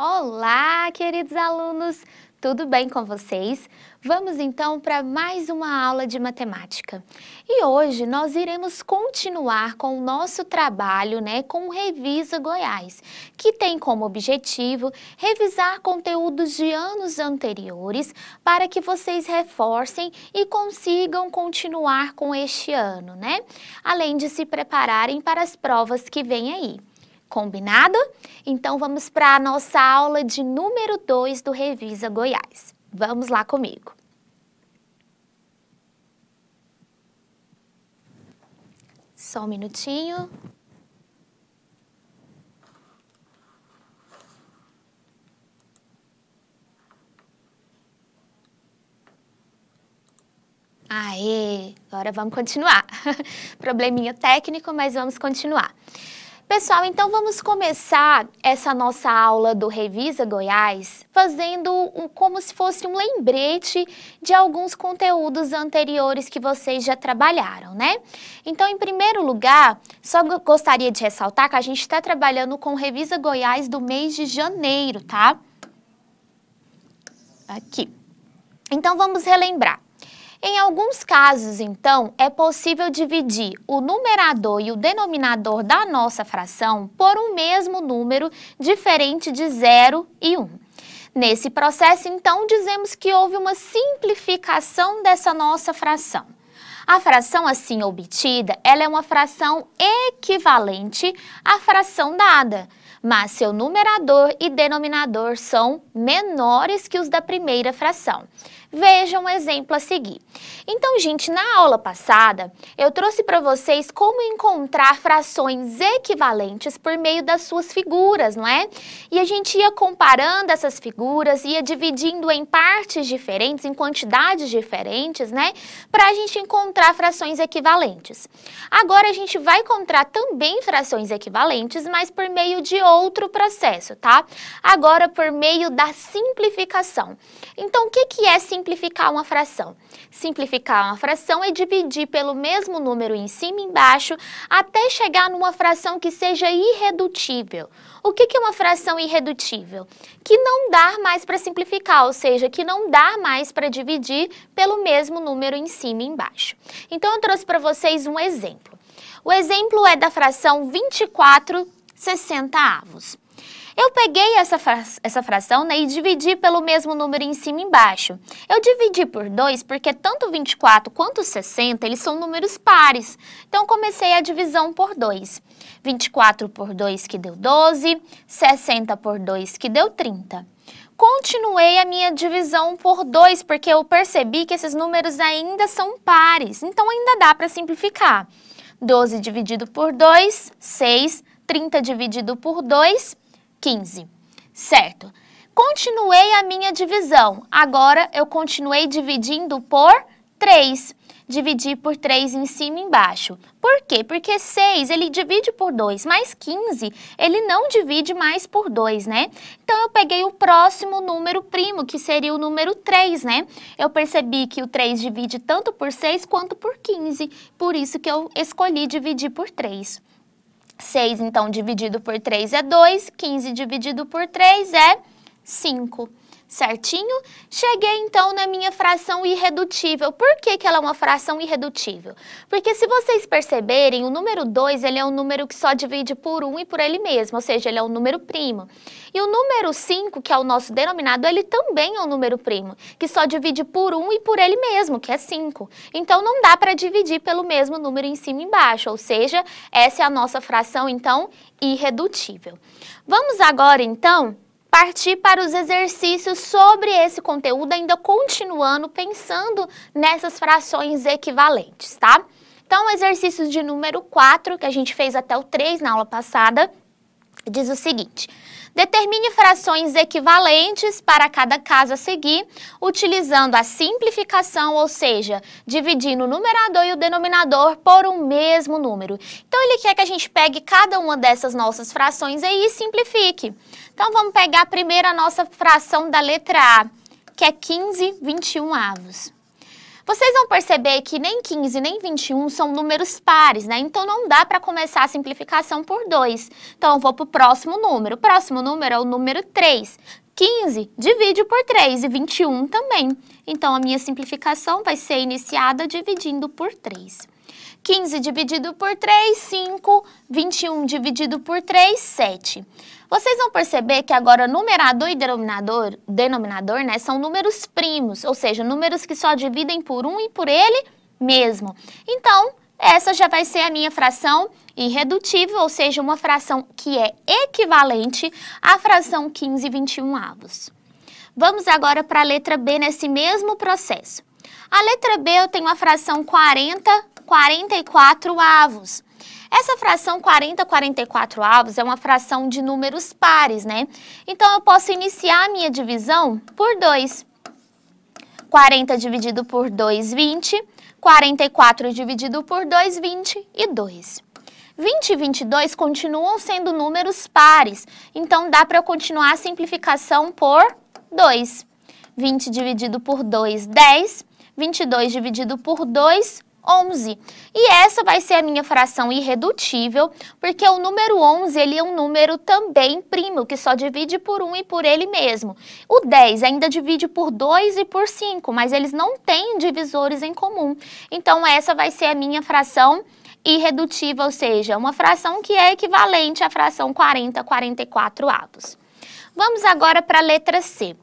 Olá, queridos alunos! Tudo bem com vocês? Vamos então para mais uma aula de matemática. E hoje nós iremos continuar com o nosso trabalho né, com o Revisa Goiás, que tem como objetivo revisar conteúdos de anos anteriores para que vocês reforcem e consigam continuar com este ano, né? Além de se prepararem para as provas que vêm aí. Combinado? Então vamos para a nossa aula de número 2 do Revisa Goiás. Vamos lá comigo. Só um minutinho. Aê! Agora vamos continuar. Probleminha técnico, mas vamos continuar. Pessoal, então vamos começar essa nossa aula do Revisa Goiás fazendo um, como se fosse um lembrete de alguns conteúdos anteriores que vocês já trabalharam, né? Então, em primeiro lugar, só gostaria de ressaltar que a gente está trabalhando com Revisa Goiás do mês de janeiro, tá? Aqui. Então, vamos relembrar. Em alguns casos, então, é possível dividir o numerador e o denominador da nossa fração por um mesmo número diferente de 0 e 1. Um. Nesse processo, então, dizemos que houve uma simplificação dessa nossa fração. A fração assim obtida, ela é uma fração equivalente à fração dada, mas seu numerador e denominador são menores que os da primeira fração. Veja um exemplo a seguir. Então, gente, na aula passada, eu trouxe para vocês como encontrar frações equivalentes por meio das suas figuras, não é? E a gente ia comparando essas figuras, ia dividindo em partes diferentes, em quantidades diferentes, né? Para a gente encontrar frações equivalentes. Agora, a gente vai encontrar também frações equivalentes, mas por meio de outro processo, tá? Agora, por meio da simplificação. Então, o que, que é simplificação? simplificar uma fração? Simplificar uma fração é dividir pelo mesmo número em cima e embaixo até chegar numa fração que seja irredutível. O que, é uma fração irredutível? Que não dá mais para simplificar, ou seja, que não dá mais para dividir pelo mesmo número em cima e embaixo. Então, eu trouxe para vocês um exemplo. O exemplo é da fração 24 60 avos. Eu peguei essa, fra essa fração né, e dividi pelo mesmo número em cima e embaixo. Eu dividi por 2 porque tanto 24 quanto 60 eles são números pares. Então comecei a divisão por 2. 24 por 2 que deu 12, 60 por 2 que deu 30. Continuei a minha divisão por 2 porque eu percebi que esses números ainda são pares, então ainda dá para simplificar. 12 dividido por 2, 6. 30 dividido por 2, 15. Certo. Continuei a minha divisão. Agora, eu continuei dividindo por 3. Dividi por 3 em cima e embaixo. Por quê? Porque 6 ele divide por 2, mas 15 ele não divide mais por 2, né? Então, eu peguei o próximo número primo, que seria o número 3, né? Eu percebi que o 3 divide tanto por 6 quanto por 15, por isso que eu escolhi dividir por 3. 6, então, dividido por 3 é 2, 15 dividido por 3 é 5 certinho? Cheguei então na minha fração irredutível. Por que, que ela é uma fração irredutível? Porque se vocês perceberem, o número 2 ele é um número que só divide por 1 um e por ele mesmo, ou seja, ele é um número primo. E o número 5, que é o nosso denominado, ele também é um número primo, que só divide por 1 um e por ele mesmo, que é 5. Então não dá para dividir pelo mesmo número em cima e embaixo, ou seja, essa é a nossa fração então irredutível. Vamos agora então partir para os exercícios sobre esse conteúdo, ainda continuando pensando nessas frações equivalentes, tá? Então, o exercício de número 4, que a gente fez até o 3 na aula passada, diz o seguinte... Determine frações equivalentes para cada caso a seguir, utilizando a simplificação, ou seja, dividindo o numerador e o denominador por um mesmo número. Então, ele quer que a gente pegue cada uma dessas nossas frações aí e simplifique. Então, vamos pegar primeiro a nossa fração da letra A, que é 15 21 avos. Vocês vão perceber que nem 15 nem 21 são números pares, né? Então não dá para começar a simplificação por 2. Então eu vou para o próximo número. O próximo número é o número 3. 15 divide por 3 e 21 também. Então, a minha simplificação vai ser iniciada dividindo por 3. 15 dividido por 3, 5. 21 dividido por 3, 7. Vocês vão perceber que agora numerador e denominador, denominador né, são números primos, ou seja, números que só dividem por um e por ele mesmo. Então, essa já vai ser a minha fração irredutível, ou seja, uma fração que é equivalente à fração 15 e 21 avos. Vamos agora para a letra B nesse mesmo processo. A letra B eu tenho a fração 40, 44 avos. Essa fração 40-44 avos é uma fração de números pares, né? Então, eu posso iniciar a minha divisão por 2. 40 dividido por 2, 20. 44 dividido por 2, 20 e 2. 20 e 22 continuam sendo números pares, então dá para continuar a simplificação por 2. 20 dividido por 2, 10. 22 dividido por 2, 11. E essa vai ser a minha fração irredutível, porque o número 11 ele é um número também primo, que só divide por 1 e por ele mesmo. O 10 ainda divide por 2 e por 5, mas eles não têm divisores em comum. Então essa vai ser a minha fração irredutível, ou seja, uma fração que é equivalente à fração 40, 44 avos. Vamos agora para a letra C.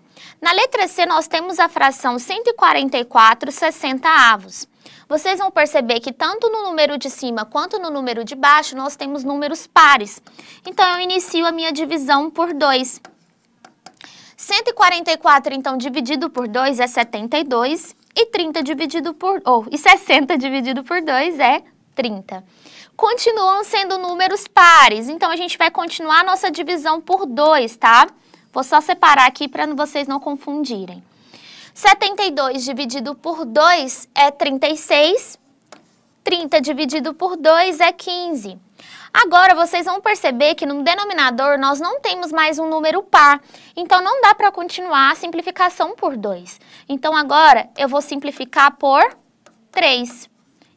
Na letra C, nós temos a fração 144, 60 avos vocês vão perceber que tanto no número de cima quanto no número de baixo, nós temos números pares. Então, eu inicio a minha divisão por 2. 144, então, dividido por 2 é 72, e 30 dividido por... ou, e 60 dividido por 2 é 30. Continuam sendo números pares, então a gente vai continuar a nossa divisão por 2, tá? Vou só separar aqui para vocês não confundirem. 72 dividido por 2 é 36, 30 dividido por 2 é 15. Agora, vocês vão perceber que no denominador nós não temos mais um número par, então não dá para continuar a simplificação por 2. Então, agora, eu vou simplificar por 3,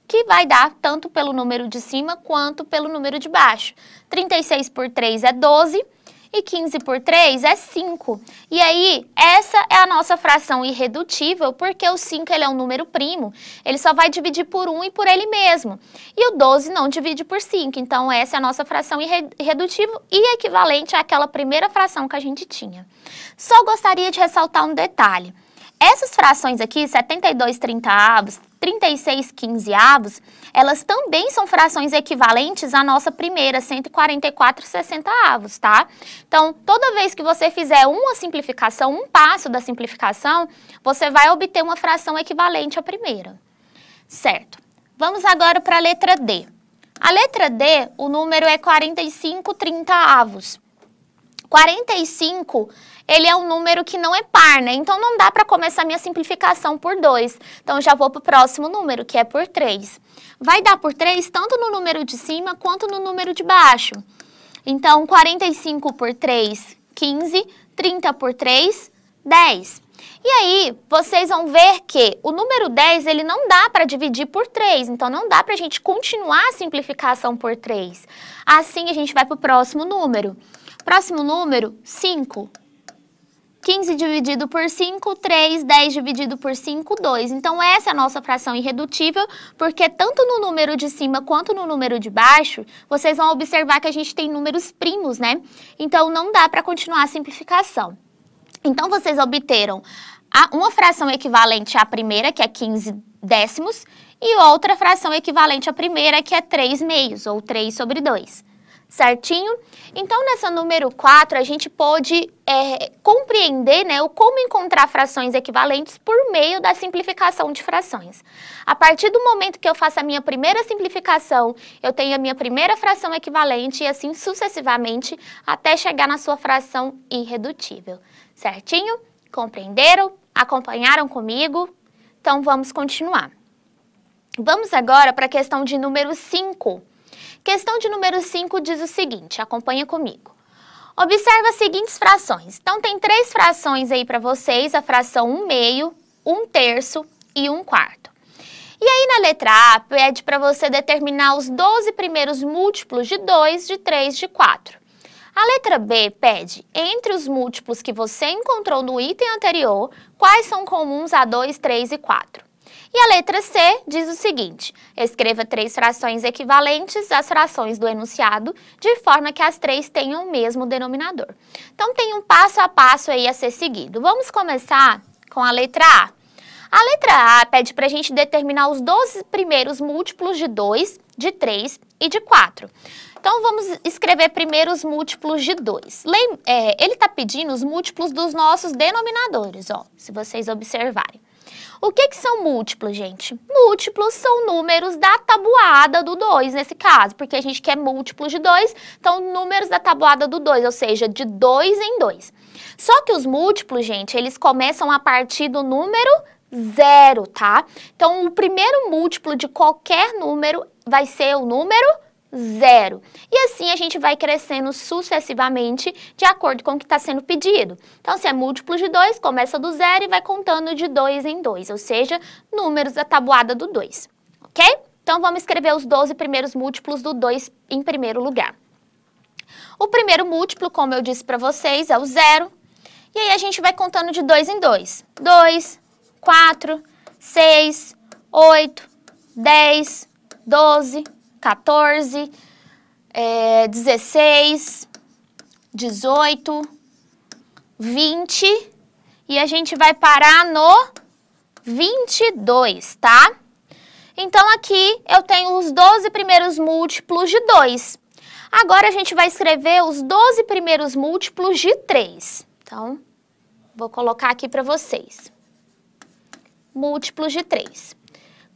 que vai dar tanto pelo número de cima quanto pelo número de baixo. 36 por 3 é 12, e 15 por 3 é 5. E aí, essa é a nossa fração irredutível, porque o 5 ele é um número primo. Ele só vai dividir por 1 e por ele mesmo. E o 12 não divide por 5. Então, essa é a nossa fração irredutível e equivalente àquela primeira fração que a gente tinha. Só gostaria de ressaltar um detalhe. Essas frações aqui, 72 30 avos, 36 15 avos, elas também são frações equivalentes à nossa primeira, 144 60 avos, tá? Então, toda vez que você fizer uma simplificação, um passo da simplificação, você vai obter uma fração equivalente à primeira. Certo. Vamos agora para a letra D. A letra D, o número é 45 30 avos. 45 ele é um número que não é par, né? Então não dá para começar minha simplificação por 2. Então já vou para o próximo número, que é por 3. Vai dar por 3 tanto no número de cima quanto no número de baixo. Então 45 por 3, 15, 30 por 3, 10. E aí, vocês vão ver que o número 10, ele não dá para dividir por 3, então não dá para a gente continuar a simplificação por 3. Assim, a gente vai para o próximo número. Próximo número, 5. 15 dividido por 5, 3, 10 dividido por 5, 2. Então, essa é a nossa fração irredutível, porque tanto no número de cima quanto no número de baixo, vocês vão observar que a gente tem números primos, né? Então, não dá para continuar a simplificação. Então, vocês obteram uma fração equivalente à primeira, que é 15 décimos, e outra fração equivalente à primeira, que é 3 meios, ou 3 sobre 2 certinho? Então, nessa número 4, a gente pôde é, compreender né, o como encontrar frações equivalentes por meio da simplificação de frações. A partir do momento que eu faço a minha primeira simplificação, eu tenho a minha primeira fração equivalente e assim sucessivamente até chegar na sua fração irredutível. Certinho? Compreenderam? Acompanharam comigo? Então, vamos continuar. Vamos agora para a questão de número 5. Questão de número 5 diz o seguinte, acompanha comigo. Observa as seguintes frações. Então, tem três frações aí para vocês, a fração 1 meio, 1 terço e 1 quarto. E aí, na letra A, pede para você determinar os 12 primeiros múltiplos de 2, de 3, de 4. A letra B pede, entre os múltiplos que você encontrou no item anterior, quais são comuns a 2, 3 e 4. E a letra C diz o seguinte: escreva três frações equivalentes às frações do enunciado, de forma que as três tenham o mesmo denominador. Então tem um passo a passo aí a ser seguido. Vamos começar com a letra A. A letra A pede para a gente determinar os 12 primeiros múltiplos de 2, de 3 e de 4. Então, vamos escrever primeiro os múltiplos de 2. É, ele está pedindo os múltiplos dos nossos denominadores, ó, se vocês observarem. O que, que são múltiplos, gente? Múltiplos são números da tabuada do 2, nesse caso, porque a gente quer múltiplos de 2, então números da tabuada do 2, ou seja, de 2 em 2. Só que os múltiplos, gente, eles começam a partir do número zero, tá? Então, o primeiro múltiplo de qualquer número vai ser o número zero. E assim a gente vai crescendo sucessivamente de acordo com o que está sendo pedido. Então, se é múltiplo de 2, começa do zero e vai contando de 2 em 2, ou seja, números da tabuada do 2, ok? Então, vamos escrever os 12 primeiros múltiplos do 2 em primeiro lugar. O primeiro múltiplo, como eu disse para vocês, é o zero. E aí a gente vai contando de 2 em 2. 2, 4, 6, 8, 10, 12, 14, é, 16, 18, 20 e a gente vai parar no 22, tá? Então, aqui eu tenho os 12 primeiros múltiplos de 2. Agora, a gente vai escrever os 12 primeiros múltiplos de 3. Então, vou colocar aqui para vocês. Múltiplos de 3.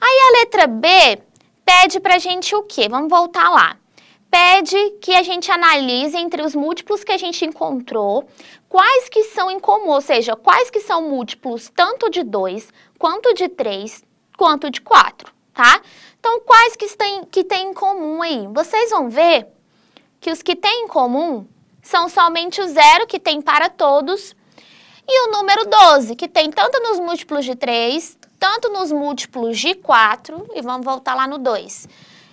Aí a letra B pede para a gente o quê? Vamos voltar lá. Pede que a gente analise entre os múltiplos que a gente encontrou, quais que são em comum, ou seja, quais que são múltiplos tanto de 2, quanto de 3, quanto de 4, tá? Então, quais que tem, que tem em comum aí? Vocês vão ver que os que tem em comum são somente o zero que tem para todos e o número 12, que tem tanto nos múltiplos de 3, tanto nos múltiplos de 4, e vamos voltar lá no 2,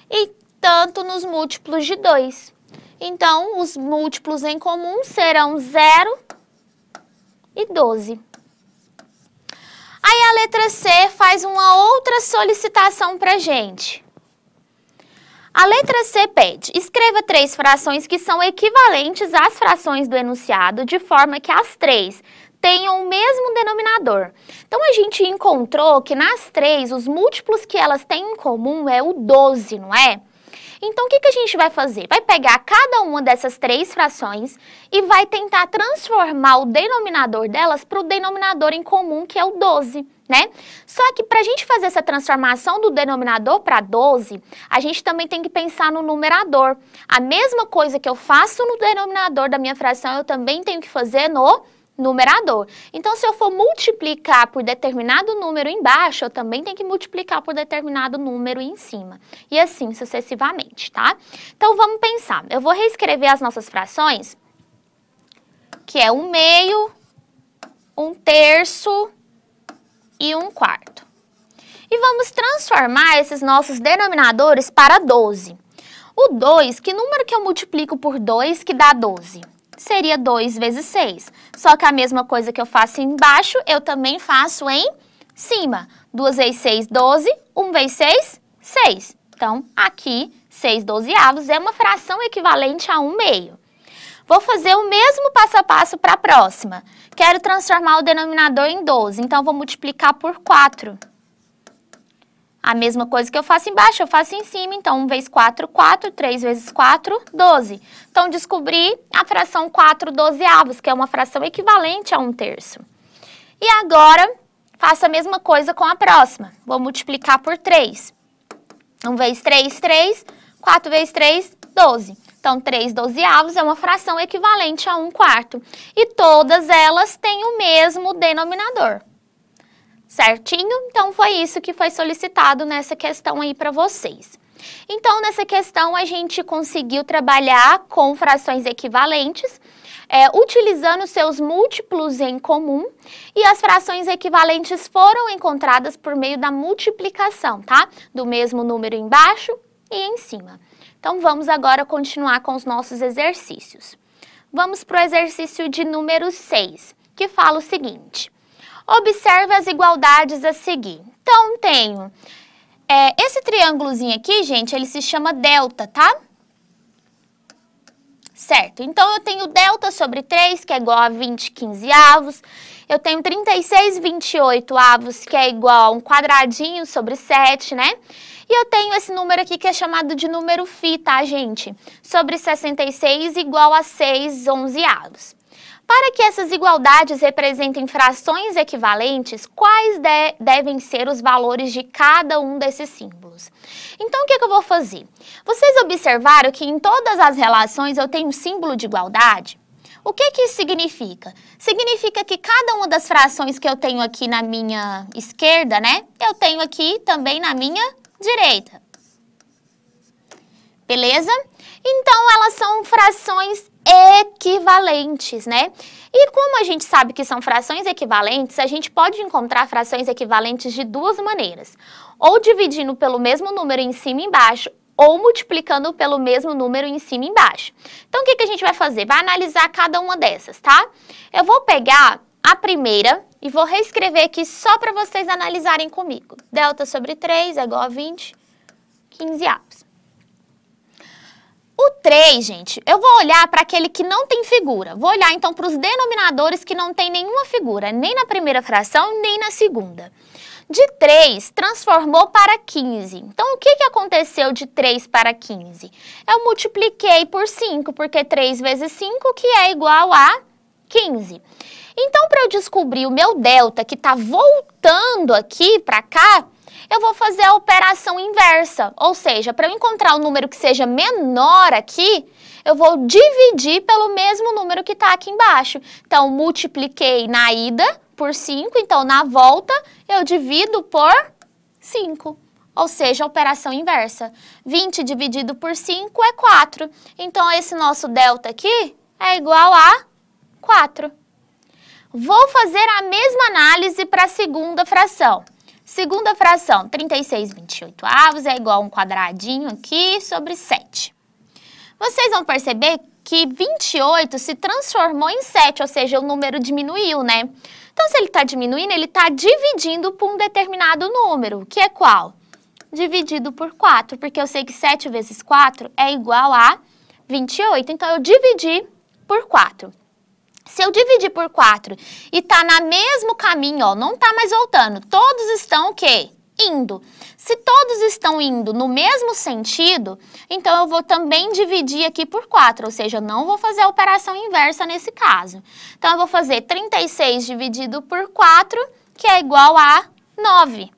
e tanto nos múltiplos de 2. Então, os múltiplos em comum serão 0 e 12. Aí a letra C faz uma outra solicitação para gente. A letra C pede, escreva três frações que são equivalentes às frações do enunciado, de forma que as três tenham o mesmo denominador. Então a gente encontrou que nas três, os múltiplos que elas têm em comum é o 12, não é? Então, o que, que a gente vai fazer? Vai pegar cada uma dessas três frações e vai tentar transformar o denominador delas para o denominador em comum, que é o 12, né? Só que para a gente fazer essa transformação do denominador para 12, a gente também tem que pensar no numerador. A mesma coisa que eu faço no denominador da minha fração, eu também tenho que fazer no numerador. Então, se eu for multiplicar por determinado número embaixo, eu também tenho que multiplicar por determinado número em cima. E assim sucessivamente, tá? Então, vamos pensar. Eu vou reescrever as nossas frações, que é um meio, um terço e um quarto. E vamos transformar esses nossos denominadores para 12. O 2, que número que eu multiplico por 2 que dá 12? 12 seria 2 vezes 6. Só que a mesma coisa que eu faço embaixo, eu também faço em cima. 2 vezes 6, 12. 1 vezes 6, 6. Então, aqui, 6 dozeavos é uma fração equivalente a 1 meio. Vou fazer o mesmo passo a passo para a próxima. Quero transformar o denominador em 12, então vou multiplicar por 4. 4. A mesma coisa que eu faço embaixo, eu faço em cima. Então, 1 vezes 4, 4. 3 vezes 4, 12. Então, descobri a fração 4 dozeavos, que é uma fração equivalente a 1 terço. E agora, faço a mesma coisa com a próxima. Vou multiplicar por 3. 1 vezes 3, 3. 4 vezes 3, 12. Então, 3 dozeavos é uma fração equivalente a 1 quarto. E todas elas têm o mesmo denominador. Certinho? Então foi isso que foi solicitado nessa questão aí para vocês. Então, nessa questão, a gente conseguiu trabalhar com frações equivalentes, é, utilizando seus múltiplos em comum, e as frações equivalentes foram encontradas por meio da multiplicação, tá? Do mesmo número embaixo e em cima. Então, vamos agora continuar com os nossos exercícios. Vamos para o exercício de número 6, que fala o seguinte. Observe as igualdades a seguir. Então, tenho é, esse triângulozinho aqui, gente, ele se chama delta, tá? Certo, então eu tenho delta sobre 3, que é igual a 20 15 avos. Eu tenho 36 28 avos, que é igual a um quadradinho sobre 7, né? E eu tenho esse número aqui que é chamado de número φ, tá, gente? Sobre 66 igual a 6 11 avos. Para que essas igualdades representem frações equivalentes, quais de devem ser os valores de cada um desses símbolos? Então, o que, é que eu vou fazer? Vocês observaram que em todas as relações eu tenho um símbolo de igualdade? O que, que isso significa? Significa que cada uma das frações que eu tenho aqui na minha esquerda, né? Eu tenho aqui também na minha direita. Beleza? Então, elas são frações equivalentes, né? E como a gente sabe que são frações equivalentes, a gente pode encontrar frações equivalentes de duas maneiras. Ou dividindo pelo mesmo número em cima e embaixo, ou multiplicando pelo mesmo número em cima e embaixo. Então, o que, que a gente vai fazer? Vai analisar cada uma dessas, tá? Eu vou pegar a primeira e vou reescrever aqui só para vocês analisarem comigo. Delta sobre 3 é igual a 20, 15 avos. O 3, gente, eu vou olhar para aquele que não tem figura. Vou olhar então para os denominadores que não tem nenhuma figura, nem na primeira fração, nem na segunda. De 3 transformou para 15. Então, o que, que aconteceu de 3 para 15? Eu multipliquei por 5, porque 3 vezes 5 que é igual a 15. Então, para eu descobrir o meu delta que está voltando aqui para cá, eu vou fazer a operação inversa. Ou seja, para eu encontrar o um número que seja menor aqui, eu vou dividir pelo mesmo número que está aqui embaixo. Então, multipliquei na ida por 5, então na volta eu divido por 5 ou seja, a operação inversa. 20 dividido por 5 é 4. Então, esse nosso delta aqui é igual a 4. Vou fazer a mesma análise para a segunda fração. Segunda fração, 36 28 avos é igual a um quadradinho aqui sobre 7. Vocês vão perceber que 28 se transformou em 7, ou seja, o número diminuiu, né? Então, se ele está diminuindo, ele está dividindo por um determinado número, que é qual? Dividido por 4, porque eu sei que 7 vezes 4 é igual a 28. Então, eu dividi por 4. Se eu dividir por 4 e tá na mesmo caminho, ó, não tá mais voltando, todos estão o quê? Indo. Se todos estão indo no mesmo sentido, então eu vou também dividir aqui por 4, ou seja, eu não vou fazer a operação inversa nesse caso. Então, eu vou fazer 36 dividido por 4, que é igual a 9.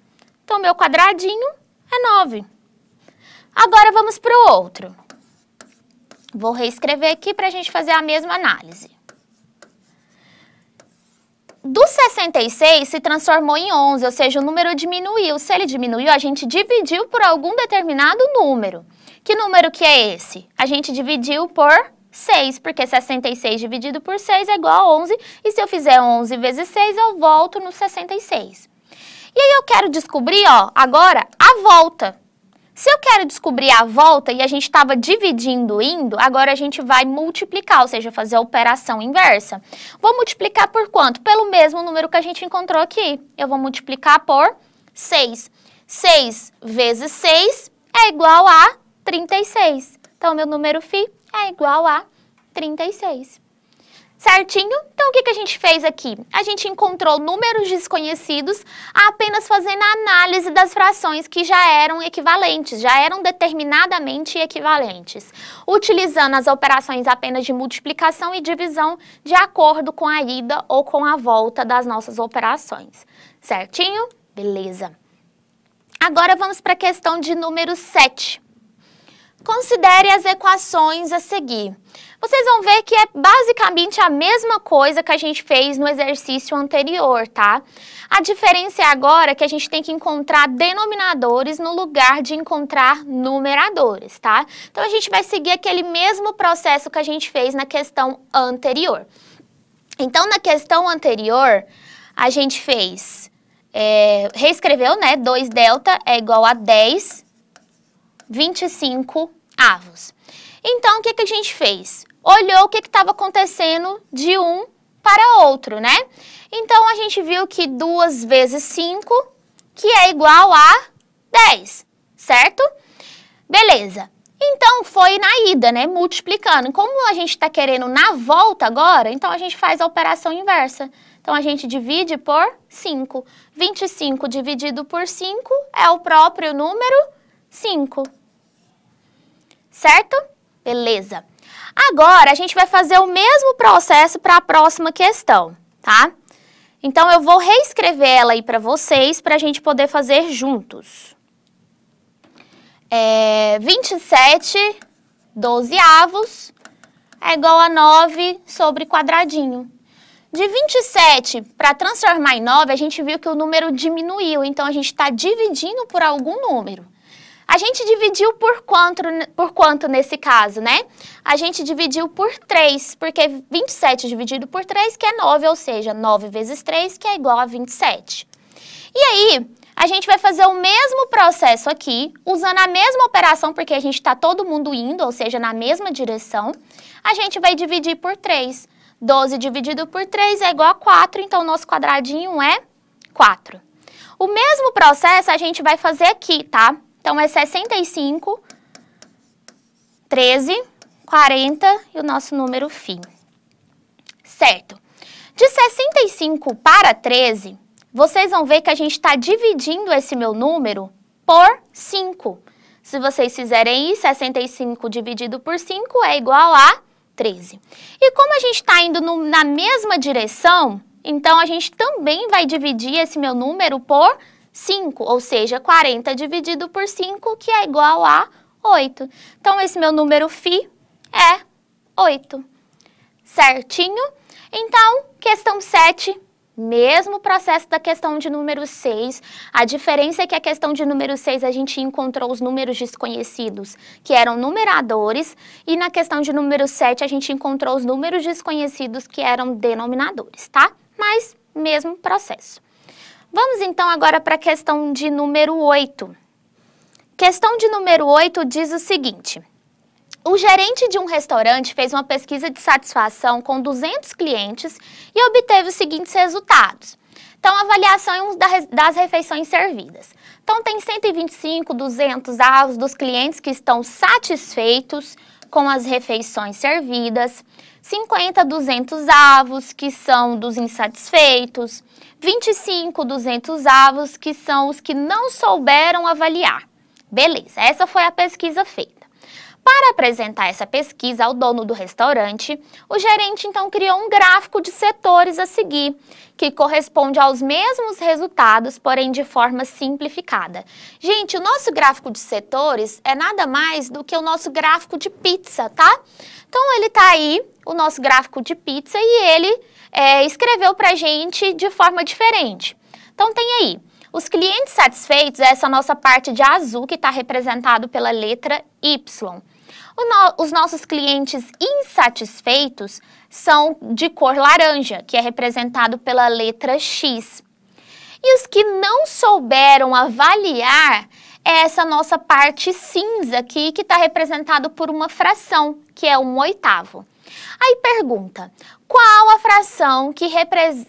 Então, meu quadradinho é 9. Agora, vamos para o outro. Vou reescrever aqui para a gente fazer a mesma análise. Do 66 se transformou em 11, ou seja, o número diminuiu. Se ele diminuiu, a gente dividiu por algum determinado número. Que número que é esse? A gente dividiu por 6, porque 66 dividido por 6 é igual a 11, e se eu fizer 11 vezes 6, eu volto no 66. E aí eu quero descobrir, ó, agora a volta. Se eu quero descobrir a volta e a gente estava dividindo indo, agora a gente vai multiplicar, ou seja, fazer a operação inversa. Vou multiplicar por quanto? Pelo mesmo número que a gente encontrou aqui. Eu vou multiplicar por 6. 6 vezes 6 é igual a 36. Então, meu número φ é igual a 36. Certinho? Então o que, que a gente fez aqui? A gente encontrou números desconhecidos apenas fazendo a análise das frações que já eram equivalentes, já eram determinadamente equivalentes, utilizando as operações apenas de multiplicação e divisão de acordo com a ida ou com a volta das nossas operações. Certinho? Beleza. Agora vamos para a questão de número 7. Considere as equações a seguir. Vocês vão ver que é basicamente a mesma coisa que a gente fez no exercício anterior, tá? A diferença é agora que a gente tem que encontrar denominadores no lugar de encontrar numeradores, tá? Então, a gente vai seguir aquele mesmo processo que a gente fez na questão anterior. Então, na questão anterior, a gente fez... É, reescreveu, né? 2 delta é igual a 10 25 avos. Então, o que, que a gente fez? Olhou o que estava acontecendo de um para outro, né? Então, a gente viu que 2 vezes 5, que é igual a 10, certo? Beleza. Então, foi na ida, né? Multiplicando. Como a gente está querendo na volta agora, então a gente faz a operação inversa. Então, a gente divide por 5. 25 dividido por 5 é o próprio número 5 certo? Beleza. Agora, a gente vai fazer o mesmo processo para a próxima questão, tá? Então, eu vou reescrever ela aí para vocês, para a gente poder fazer juntos. É, 27 dozeavos é igual a 9 sobre quadradinho. De 27 para transformar em 9, a gente viu que o número diminuiu, então a gente está dividindo por algum número. A gente dividiu por quanto, por quanto nesse caso, né? A gente dividiu por 3, porque 27 dividido por 3, que é 9, ou seja, 9 vezes 3, que é igual a 27. E aí, a gente vai fazer o mesmo processo aqui, usando a mesma operação, porque a gente está todo mundo indo, ou seja, na mesma direção. A gente vai dividir por 3. 12 dividido por 3 é igual a 4, então nosso quadradinho é 4. O mesmo processo a gente vai fazer aqui, tá? Então, é 65, 13, 40 e o nosso número fim. Certo. De 65 para 13, vocês vão ver que a gente está dividindo esse meu número por 5. Se vocês fizerem isso, 65 dividido por 5 é igual a 13. E como a gente está indo no, na mesma direção, então a gente também vai dividir esse meu número por 5. 5, ou seja, 40 dividido por 5, que é igual a 8. Então, esse meu número φ é 8. Certinho? Então, questão 7, mesmo processo da questão de número 6. A diferença é que a questão de número 6 a gente encontrou os números desconhecidos, que eram numeradores, e na questão de número 7 a gente encontrou os números desconhecidos, que eram denominadores, tá? Mas mesmo processo. Vamos então agora para a questão de número 8. Questão de número 8 diz o seguinte: o gerente de um restaurante fez uma pesquisa de satisfação com 200 clientes e obteve os seguintes resultados. Então, avaliação das refeições servidas. Então, tem 125, 200 avos dos clientes que estão satisfeitos com as refeições servidas, 50, 200 avos que são dos insatisfeitos, 25 200 avos, que são os que não souberam avaliar. Beleza, essa foi a pesquisa feita. Para apresentar essa pesquisa ao dono do restaurante, o gerente então criou um gráfico de setores a seguir, que corresponde aos mesmos resultados, porém de forma simplificada. Gente, o nosso gráfico de setores é nada mais do que o nosso gráfico de pizza, tá? Então ele tá aí, o nosso gráfico de pizza, e ele é, escreveu para a gente de forma diferente. Então tem aí, os clientes satisfeitos, essa nossa parte de azul que está representado pela letra Y. No, os nossos clientes insatisfeitos são de cor laranja, que é representado pela letra X. E os que não souberam avaliar é essa nossa parte cinza aqui, que está representado por uma fração, que é um oitavo. Aí pergunta, qual a fração que,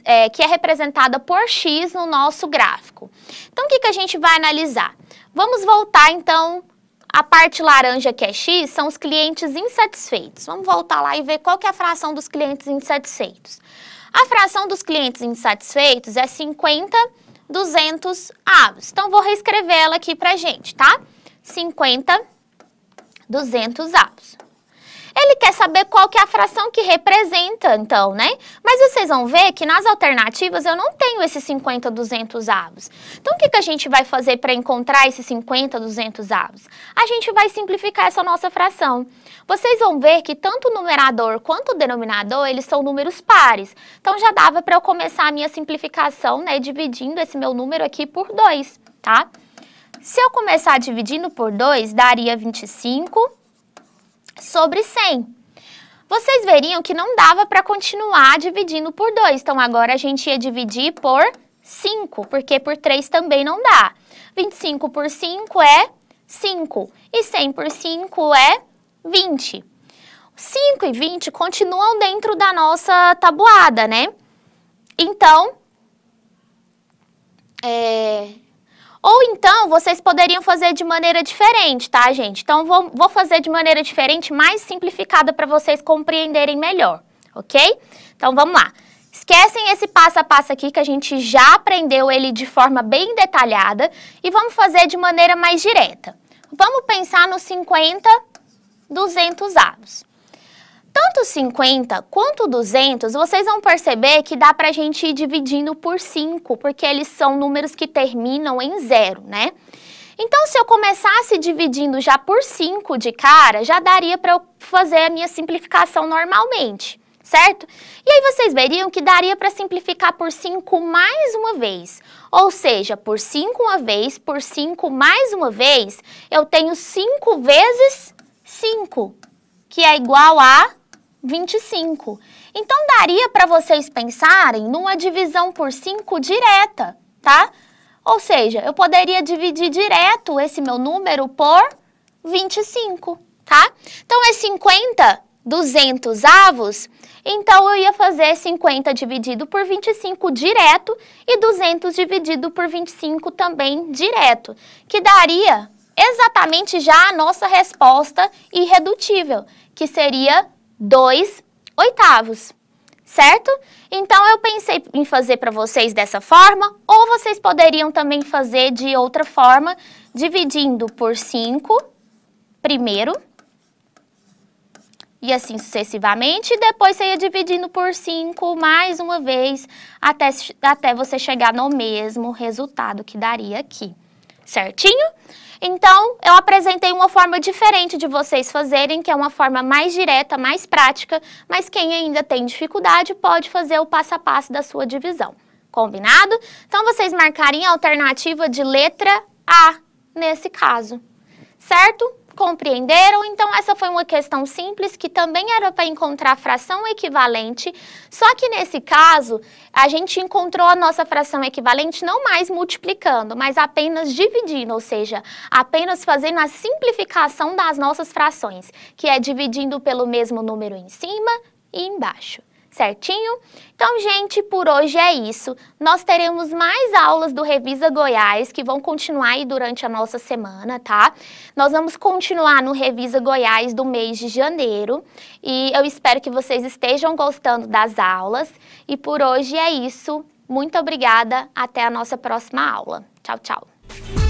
é, que é representada por x no nosso gráfico? Então, o que, que a gente vai analisar? Vamos voltar, então, a parte laranja que é X são os clientes insatisfeitos. Vamos voltar lá e ver qual que é a fração dos clientes insatisfeitos. A fração dos clientes insatisfeitos é 50 200 avos. Então, vou reescrevê-la aqui a gente, tá? 50 200 avos. Ele quer saber qual que é a fração que representa, então, né? Mas vocês vão ver que nas alternativas eu não tenho esses 50 200 avos. Então, o que, que a gente vai fazer para encontrar esses 50 200 avos? A gente vai simplificar essa nossa fração. Vocês vão ver que tanto o numerador quanto o denominador, eles são números pares. Então, já dava para eu começar a minha simplificação, né, dividindo esse meu número aqui por 2, tá? Se eu começar dividindo por 2, daria 25 sobre 100. Vocês veriam que não dava para continuar dividindo por 2, então agora a gente ia dividir por 5, porque por 3 também não dá. 25 por 5 é 5 e 100 por 5 é 20. 5 e 20 continuam dentro da nossa tabuada, né? Então, é, ou então, vocês poderiam fazer de maneira diferente, tá, gente? Então, vou, vou fazer de maneira diferente, mais simplificada para vocês compreenderem melhor, ok? Então, vamos lá. Esquecem esse passo a passo aqui que a gente já aprendeu ele de forma bem detalhada e vamos fazer de maneira mais direta. Vamos pensar nos 50 200 avos. Tanto 50 quanto 200, vocês vão perceber que dá para a gente ir dividindo por 5, porque eles são números que terminam em zero, né? Então, se eu começasse dividindo já por 5 de cara, já daria para eu fazer a minha simplificação normalmente, certo? E aí vocês veriam que daria para simplificar por 5 mais uma vez. Ou seja, por 5 uma vez, por 5 mais uma vez, eu tenho 5 vezes 5, que é igual a 25. Então daria para vocês pensarem numa divisão por 5 direta, tá? Ou seja, eu poderia dividir direto esse meu número por 25, tá? Então é 50 200 avos, então eu ia fazer 50 dividido por 25 direto e 200 dividido por 25 também direto, que daria exatamente já a nossa resposta irredutível, que seria 2 oitavos, certo? Então, eu pensei em fazer para vocês dessa forma, ou vocês poderiam também fazer de outra forma, dividindo por 5 primeiro, e assim sucessivamente, e depois você ia dividindo por 5 mais uma vez, até, até você chegar no mesmo resultado que daria aqui, certinho? Então, eu apresentei uma forma diferente de vocês fazerem, que é uma forma mais direta, mais prática, mas quem ainda tem dificuldade pode fazer o passo a passo da sua divisão. Combinado? Então, vocês marcarem a alternativa de letra A nesse caso, certo? Compreenderam? Então, essa foi uma questão simples que também era para encontrar fração equivalente, só que nesse caso, a gente encontrou a nossa fração equivalente não mais multiplicando, mas apenas dividindo, ou seja, apenas fazendo a simplificação das nossas frações, que é dividindo pelo mesmo número em cima e embaixo certinho? Então, gente, por hoje é isso. Nós teremos mais aulas do Revisa Goiás que vão continuar aí durante a nossa semana, tá? Nós vamos continuar no Revisa Goiás do mês de janeiro e eu espero que vocês estejam gostando das aulas. E por hoje é isso. Muito obrigada, até a nossa próxima aula. Tchau, tchau.